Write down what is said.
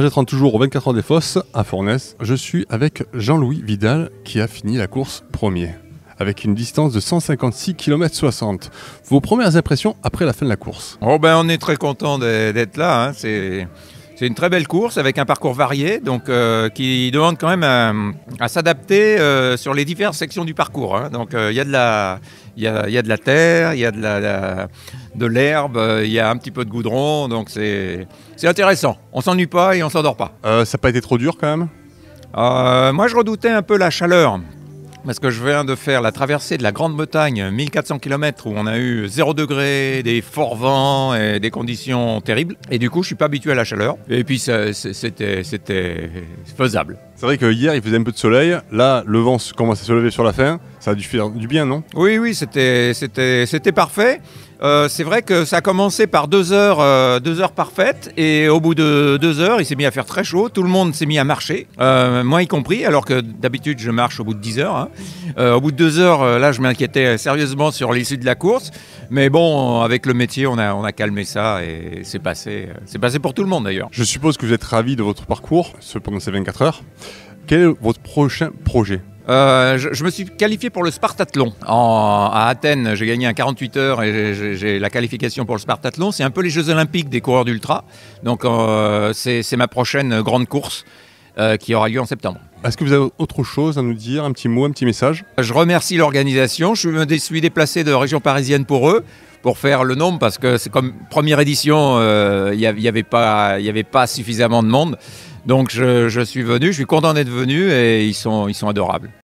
je 30 toujours au 24 ans des Fosses, à Fournes, je suis avec Jean-Louis Vidal qui a fini la course premier, avec une distance de 156 km 60. Vos premières impressions après la fin de la course Oh ben on est très content d'être là, hein. c'est c'est une très belle course avec un parcours varié, donc euh, qui demande quand même euh, à, s'adapter euh, sur les différentes sections du parcours. Hein. Donc il y a de la, de la terre, il y a de la, de l'herbe, il y a un petit peu de goudron, donc c'est intéressant. On s'ennuie pas et on s'endort pas. ça n'a pas été trop dur quand même. moi je redoutais un peu la chaleur parce que je viens de faire la traversée de la Grande-Bretagne, 1400 km, où on a eu 0 degré, des forts vents et des conditions terribles. Et du coup, je suis pas habitué à la chaleur. Et puis, c'était faisable. C'est vrai que hier, il faisait un peu de soleil. Là, le vent commence à se lever sur la fin. Ça a dû faire du bien, non Oui, oui, c'était, c'était, c'était parfait. Euh, c'est vrai que ça a commencé par deux heures, euh, deux heures parfaites, et au bout de deux heures, il s'est mis à faire très chaud. Tout le monde s'est mis à marcher, euh, moi y compris, alors que d'habitude je marche au bout de dix heures. Hein. au bout de deux heures, là, je m'inquiétais sérieusement sur l'issue de la course, mais bon, avec le métier, on a, on a calmé ça et c'est passé, c'est passé pour tout le monde d'ailleurs. Je suppose que vous êtes ravi de votre parcours pendant ces 24 heures. Quel est votre prochain projet euh, je, me suis qualifié pour le Spartathlon à Athènes. J'ai gagné un 48 heures et j'ai la qualification pour le Spartathlon. C'est un peu les Jeux Olympiques des coureurs d'ultra. Donc euh, c'est ma prochaine grande course euh, qui aura lieu en septembre. Est-ce que vous avez autre chose à nous dire, un petit mot, un petit message Je remercie l'organisation. Je me suis déplacé de région parisienne pour eux pour faire le nombre parce que c'est comme première édition, il n'y avait, avait, pas suffisamment de monde. Donc je, suis venu, je suis content d'être venu et ils sont, ils sont adorables.